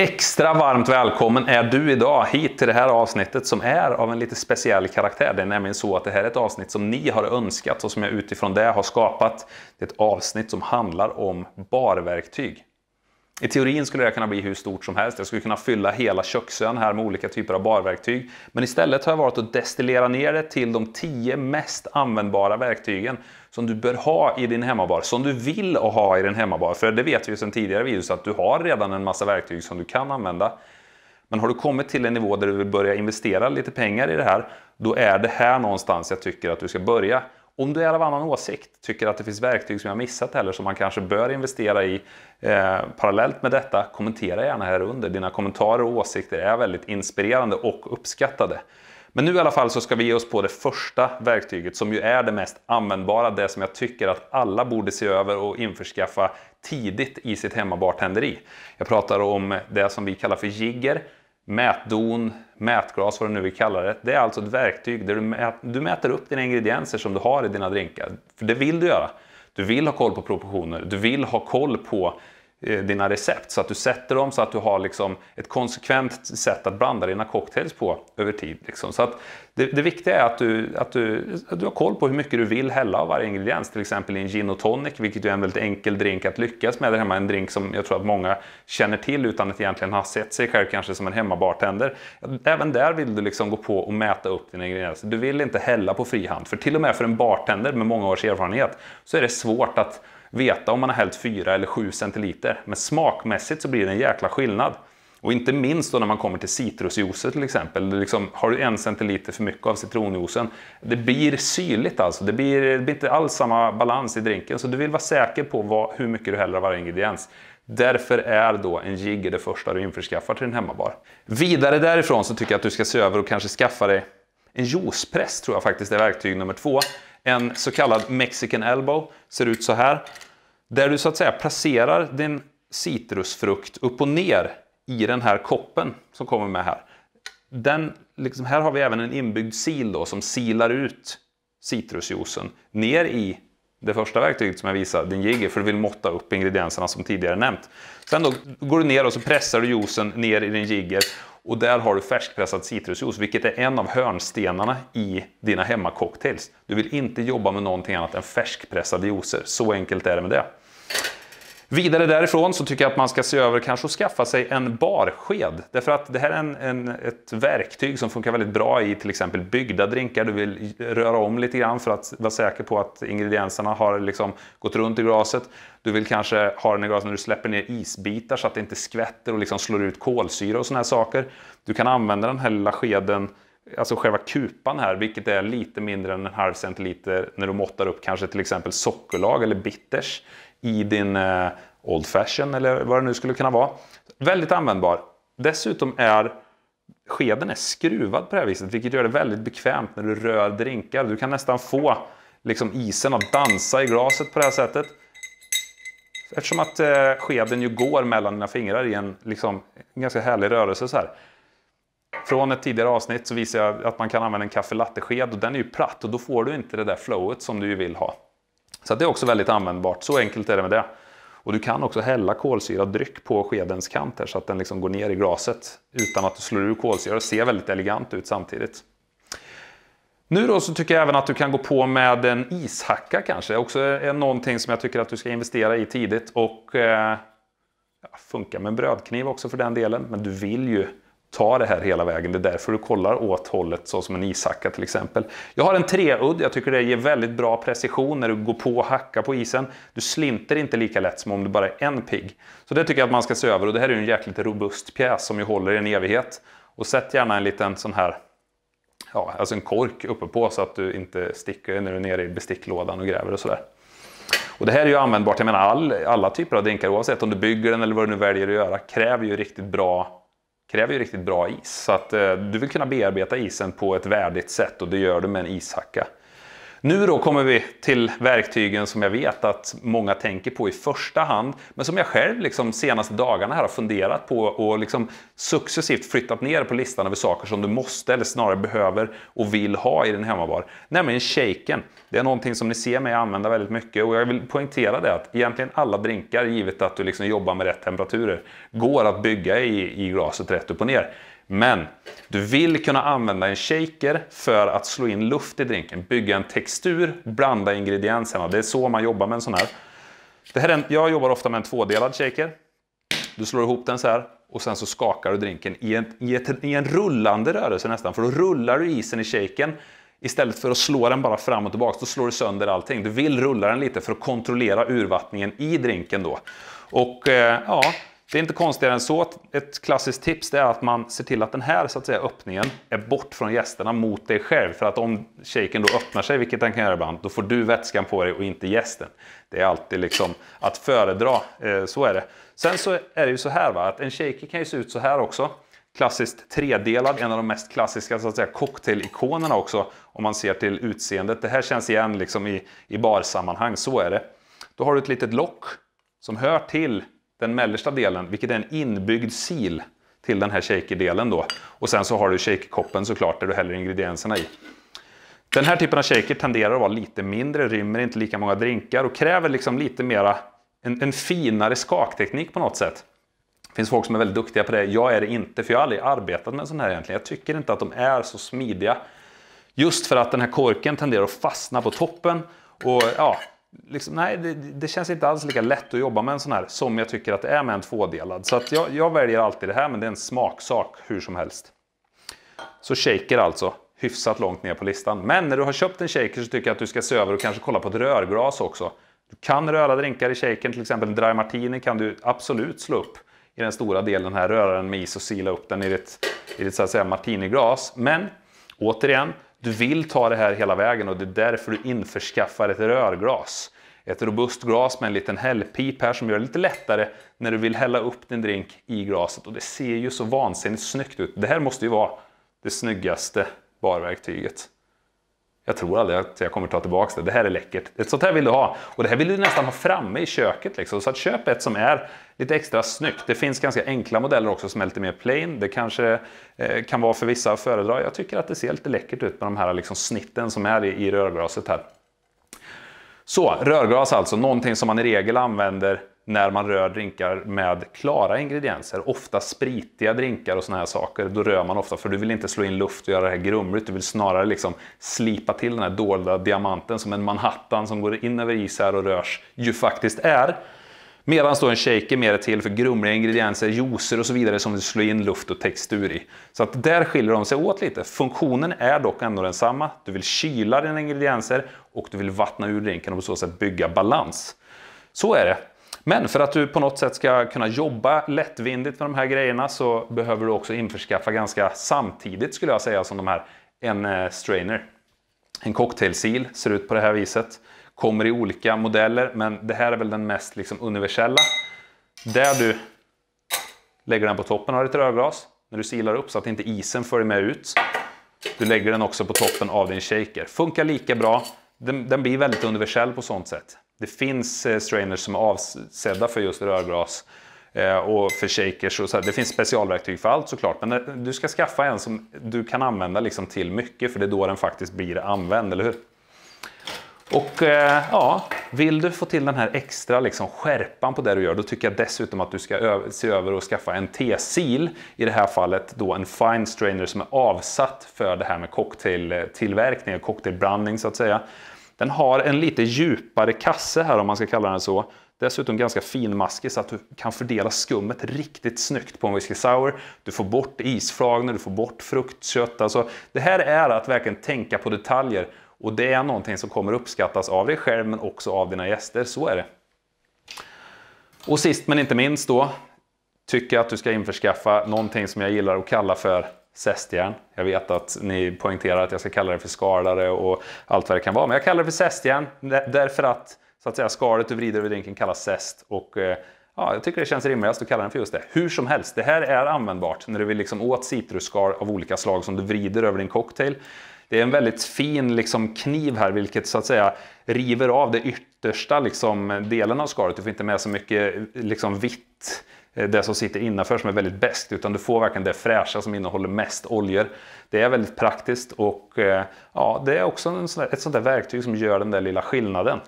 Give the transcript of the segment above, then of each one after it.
Extra varmt välkommen är du idag hit till det här avsnittet som är av en lite speciell karaktär. Det är nämligen så att det här är ett avsnitt som ni har önskat och som jag utifrån det har skapat. Det är ett avsnitt som handlar om barverktyg. I teorin skulle det kunna bli hur stort som helst. Jag skulle kunna fylla hela köksön här med olika typer av barverktyg. Men istället har jag valt att destillera ner det till de 10 mest användbara verktygen som du bör ha i din hemmabar, som du vill ha i din hemmabar. För det vet vi ju sedan tidigare videos att du har redan en massa verktyg som du kan använda. Men har du kommit till en nivå där du vill börja investera lite pengar i det här, då är det här någonstans jag tycker att du ska börja. Om du är av annan åsikt, tycker att det finns verktyg som jag missat eller som man kanske bör investera i eh, parallellt med detta, kommentera gärna här under. Dina kommentarer och åsikter är väldigt inspirerande och uppskattade. Men nu i alla fall så ska vi ge oss på det första verktyget som ju är det mest användbara, det som jag tycker att alla borde se över och införskaffa tidigt i sitt hemmabartenderi. Jag pratar om det som vi kallar för jigger mätdon, mätglas, vad du nu vill kalla det. Det är alltså ett verktyg där du, mät, du mäter upp dina ingredienser som du har i dina drinkar. För det vill du göra. Du vill ha koll på proportioner, du vill ha koll på Eh, dina recept så att du sätter dem så att du har liksom ett konsekvent sätt att blanda dina cocktails på över tid. Liksom. Så att det, det, viktiga är att du, att, du, att du har koll på hur mycket du vill hälla av varje ingrediens. Till exempel i en gin och tonic, vilket är en väldigt enkel drink att lyckas med där hemma. En drink som jag tror att många känner till utan att egentligen ha sett sig själv kanske som en hemmabartender. Även där vill du liksom gå på och mäta upp dina ingredienser. Du vill inte hälla på frihand. För till och med för en bartender med många års erfarenhet så är det svårt att veta om man har hällt 4 eller 7 centiliter. Men smakmässigt så blir det en jäkla skillnad. Och inte minst då när man kommer till citrusjuicer till exempel. Liksom, har du en centiliter för mycket av citronjuicen, det blir syrligt alltså. Det blir, det blir inte alls samma balans i drinken. Så du vill vara säker på vad, hur mycket du häller av varje ingrediens. Därför är då en jigger det första du införskaffar till din hemmabar. Vidare därifrån så tycker jag att du ska se över och kanske skaffa dig en juicepress tror jag faktiskt är verktyg nummer två. En så kallad mexican elbow ser ut så här. Där du så att säga placerar din citrusfrukt upp och ner i den här koppen som kommer med här. Den, liksom, här har vi även en inbyggd sil då, som silar ut citrusjuicen ner i det första verktyget som jag visade, din jigger, för du vill måtta upp ingredienserna som tidigare nämnt. Sen då går du ner och så pressar du juicen ner i din jigger och där har du färskpressad citrusjuice, vilket är en av hörnstenarna i dina hemmacocktails. Du vill inte jobba med någonting annat än färskpressade juicer. Så enkelt är det med det. Vidare därifrån så tycker jag att man ska se över kanske att skaffa sig en barsked. Därför att det här är en, en, ett verktyg som funkar väldigt bra i till exempel byggda drinkar. Du vill röra om lite grann för att vara säker på att ingredienserna har liksom gått runt i glaset. Du vill kanske ha den i glaset när du släpper ner isbitar så att det inte skvätter och liksom slår ut kolsyra och sådana här saker. Du kan använda den här lilla skeden alltså själva kupan här, vilket är lite mindre än en halv centiliter när du måttar upp kanske till exempel sockerlag eller bitters i din eh, Old Fashion eller vad det nu skulle kunna vara. Väldigt användbar. Dessutom är skeden är skruvad på det här viset, vilket gör det väldigt bekvämt när du rör drinkar. Du kan nästan få liksom, isen att dansa i glaset på det här sättet. Eftersom att eh, skeden ju går mellan dina fingrar i en, liksom, en ganska härlig rörelse så här. Från ett tidigare avsnitt så visade jag att man kan använda en kaffe latte-sked och den är ju platt och då får du inte det där flowet som du vill ha. Så det är också väldigt användbart, så enkelt är det med det. Och du kan också hälla kolsyrad dryck på skedens kant här, så att den liksom går ner i glaset utan att du slår ur kolsyra. Det ser väldigt elegant ut samtidigt. Nu då så tycker jag även att du kan gå på med en ishacka kanske. Också är någonting som jag tycker att du ska investera i tidigt och eh, funkar med en brödkniv också för den delen. Men du vill ju ta det här hela vägen. Det är därför du kollar åt hållet, så som en ishacka till exempel. Jag har en treudd. Jag tycker det ger väldigt bra precision när du går på och hackar på isen. Du slinter inte lika lätt som om du bara är en pigg. Så det tycker jag att man ska se över. Och det här är ju en jäkligt robust pjäs som ju håller i en evighet. Och sätt gärna en liten sån här ja, alltså en kork uppe på så att du inte sticker när du är nere i besticklådan och gräver och sådär. Och det här är ju användbart, jag menar all, alla typer av drinkar oavsett om du bygger den eller vad du nu väljer att göra kräver ju riktigt bra kräver ju riktigt bra is. Så att eh, du vill kunna bearbeta isen på ett värdigt sätt och det gör du med en ishacka. Nu då kommer vi till verktygen som jag vet att många tänker på i första hand, men som jag själv liksom senaste dagarna här har funderat på och liksom successivt flyttat ner på listan över saker som du måste eller snarare behöver och vill ha i din hemmabar. Nämligen shaken. Det är någonting som ni ser mig använda väldigt mycket och jag vill poängtera det att egentligen alla drinkar, givet att du liksom jobbar med rätt temperaturer, går att bygga i, i glaset rätt upp och ner. Men du vill kunna använda en shaker för att slå in luft i drinken, bygga en textur, blanda ingredienserna. Det är så man jobbar med en sån här. Det här en, jag jobbar ofta med en tvådelad shaker. Du slår ihop den så här och sen så skakar du drinken i en, i ett, i en rullande rörelse nästan, för då rullar du isen i shaken istället för att slå den bara fram och tillbaka, då slår du sönder allting. Du vill rulla den lite för att kontrollera urvattningen i drinken då. Och eh, ja, det är inte konstigare än så. Ett klassiskt tips är att man ser till att den här så att säga, öppningen är bort från gästerna mot dig själv. För att om shaken då öppnar sig, vilket den kan göra ibland, då får du vätskan på dig och inte gästen. Det är alltid liksom att föredra. Eh, så är det. Sen så är det ju så här va, att en shaker kan ju se ut så här också. Klassiskt tredelad, en av de mest klassiska så att säga, cocktailikonerna också. Om man ser till utseendet. Det här känns igen liksom i, i barsammanhang, så är det. Då har du ett litet lock som hör till den mellersta delen, vilket är en inbyggd sil till den här shakerdelen då. Och sen så har du shakerkoppen såklart där du häller ingredienserna i. Den här typen av shaker tenderar att vara lite mindre, rymmer inte lika många drinkar och kräver liksom lite mera en, en finare skakteknik på något sätt. Det finns folk som är väldigt duktiga på det. Jag är det inte, för jag har aldrig arbetat med en sån här egentligen. Jag tycker inte att de är så smidiga. Just för att den här korken tenderar att fastna på toppen och ja, liksom, nej, det, det, känns inte alls lika lätt att jobba med en sån här som jag tycker att det är med en tvådelad. Så att jag, jag väljer alltid det här, men det är en smaksak hur som helst. Så shaker alltså, hyfsat långt ner på listan. Men när du har köpt en shaker så tycker jag att du ska se över och kanske kolla på ett rörglas också. Du kan röra drinkar i shakern, till exempel en dry martini kan du absolut slå upp i den stora delen här, röra den med is och sila upp den i ditt, i ditt så att säga martiniglas. Men återigen, du vill ta det här hela vägen och det är därför du införskaffar ett rörglas. Ett robust glas med en liten hällpip här som gör det lite lättare när du vill hälla upp din drink i glaset. Och det ser ju så vansinnigt snyggt ut. Det här måste ju vara det snyggaste barverktyget. Jag tror aldrig att jag kommer ta tillbaka det. Det här är läckert. Ett sånt här vill du ha. Och det här vill du nästan ha framme i köket. Liksom. Så att köp ett som är lite extra snyggt. Det finns ganska enkla modeller också som är lite mer plain. Det kanske eh, kan vara för vissa att föredra. Jag tycker att det ser lite läckert ut med de här liksom, snitten som är i, i rörglaset här. Så, rörglas alltså, någonting som man i regel använder när man rör drinkar med klara ingredienser, ofta spritiga drinkar och såna här saker, då rör man ofta för du vill inte slå in luft och göra det här grumligt. Du vill snarare liksom slipa till den här dolda diamanten som en Manhattan som går in över is här och rörs ju faktiskt är. Medan då en shaker mer är till för grumliga ingredienser, juicer och så vidare som du slår in luft och textur i. Så att där skiljer de sig åt lite. Funktionen är dock ändå densamma. Du vill kyla dina ingredienser och du vill vattna ur drinken och på så sätt bygga balans. Så är det. Men för att du på något sätt ska kunna jobba lättvindigt med de här grejerna så behöver du också införskaffa ganska samtidigt skulle jag säga som de här en eh, strainer. En cocktailsil ser ut på det här viset. Kommer i olika modeller men det här är väl den mest liksom universella. Där du lägger den på toppen av ditt rörglas när du silar upp så att inte isen följer med ut. Du lägger den också på toppen av din shaker. Funkar lika bra. Den, den blir väldigt universell på sånt sätt. Det finns eh, strainers som är avsedda för just rörglas eh, och för shakers och så här. Det finns specialverktyg för allt såklart. Men eh, du ska skaffa en som du kan använda liksom till mycket för det är då den faktiskt blir använd, eller hur? Och ja, vill du få till den här extra liksom, skärpan på det du gör, då tycker jag dessutom att du ska se över och skaffa en T-sil. I det här fallet då en fine strainer som är avsatt för det här med cocktailtillverkning och cocktailblandning så att säga. Den har en lite djupare kasse här om man ska kalla den så. Dessutom ganska finmaskig så att du kan fördela skummet riktigt snyggt på en whisky sour. Du får bort isflagner, du får bort fruktkött. Alltså, det här är att verkligen tänka på detaljer och det är någonting som kommer uppskattas av dig själv men också av dina gäster. Så är det. Och sist men inte minst då tycker jag att du ska införskaffa någonting som jag gillar att kalla för Zestjärn. Jag vet att ni poängterar att jag ska kalla det för skalare och allt vad det kan vara. Men jag kallar det för zestjärn därför att så att säga, skalet du vrider över drinken kallas zest. Och, eh, ja, jag tycker det känns rimligast att kalla den för just det. Hur som helst, det här är användbart när du vill liksom åt citrusskal av olika slag som du vrider över din cocktail. Det är en väldigt fin liksom, kniv här, vilket så att säga river av det yttersta liksom, delen av skalet. Du får inte med så mycket liksom, vitt Eh, det som sitter innanför som är väldigt bäst utan du får verkligen det fräscha som innehåller mest oljor. Det är väldigt praktiskt och eh, ja, det är också sån där, ett sånt där verktyg som gör den där lilla skillnaden.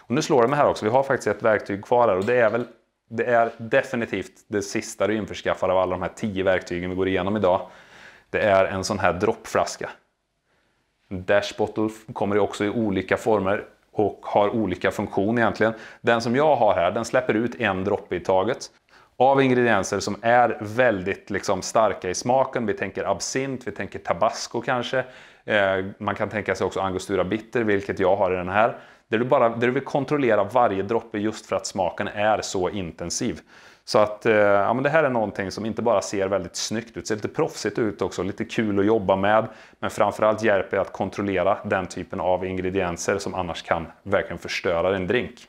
Och nu slår det mig här också, vi har faktiskt ett verktyg kvar här och det är väl det är definitivt det sista du införskaffar av alla de här tio verktygen vi går igenom idag. Det är en sån här droppflaska. Dash Bottle kommer också i olika former och har olika funktion egentligen. Den som jag har här, den släpper ut en droppe i taget av ingredienser som är väldigt liksom, starka i smaken. Vi tänker absint, vi tänker tabasco kanske. Eh, man kan tänka sig också angostura bitter, vilket jag har i den här. Där du, bara, där du vill kontrollera varje droppe just för att smaken är så intensiv. Så att eh, ja, men det här är någonting som inte bara ser väldigt snyggt ut, ser lite proffsigt ut också, lite kul att jobba med. Men framförallt hjälper det att kontrollera den typen av ingredienser som annars kan verkligen förstöra din drink.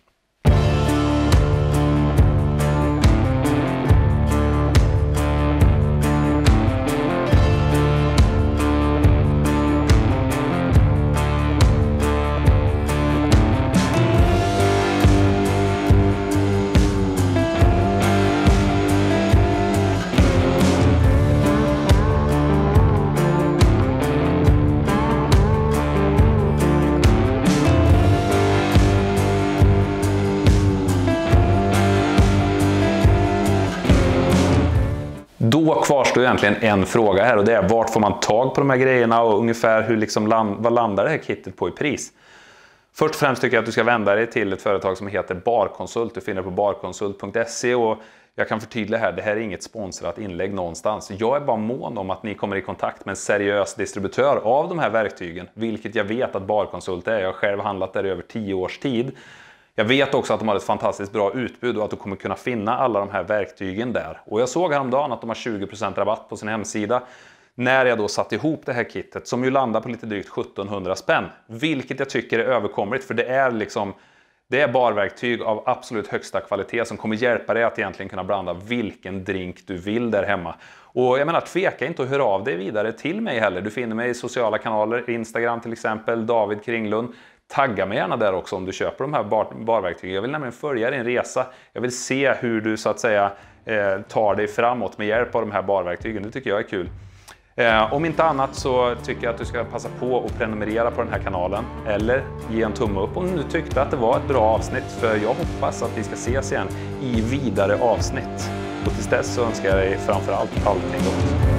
kvarstår egentligen en fråga här och det är vart får man tag på de här grejerna och ungefär hur liksom land, vad landar det här kittet på i pris? Först och främst tycker jag att du ska vända dig till ett företag som heter Barkonsult. Du finner det på barkonsult.se och jag kan förtydliga här, det här är inget sponsrat inlägg någonstans. Jag är bara mån om att ni kommer i kontakt med en seriös distributör av de här verktygen, vilket jag vet att Barkonsult är. Jag har själv handlat där i över tio års tid jag vet också att de har ett fantastiskt bra utbud och att du kommer kunna finna alla de här verktygen där. Och jag såg häromdagen att de har 20% rabatt på sin hemsida. När jag då satt ihop det här kittet som ju landar på lite drygt 1700 spänn. Vilket jag tycker är överkomligt för det är liksom det är barverktyg av absolut högsta kvalitet som kommer hjälpa dig att egentligen kunna blanda vilken drink du vill där hemma. Och jag menar, tveka inte att höra av dig vidare till mig heller. Du finner mig i sociala kanaler, Instagram till exempel, David Kringlund. Tagga mig gärna där också om du köper de här bar barverktygen. Jag vill nämligen följa din resa. Jag vill se hur du så att säga eh, tar dig framåt med hjälp av de här barverktygen. Det tycker jag är kul. Eh, om inte annat så tycker jag att du ska passa på att prenumerera på den här kanalen eller ge en tumme upp om du tyckte att det var ett bra avsnitt. För jag hoppas att vi ska ses igen i vidare avsnitt. Och tills dess så önskar jag dig framför allt allting gott.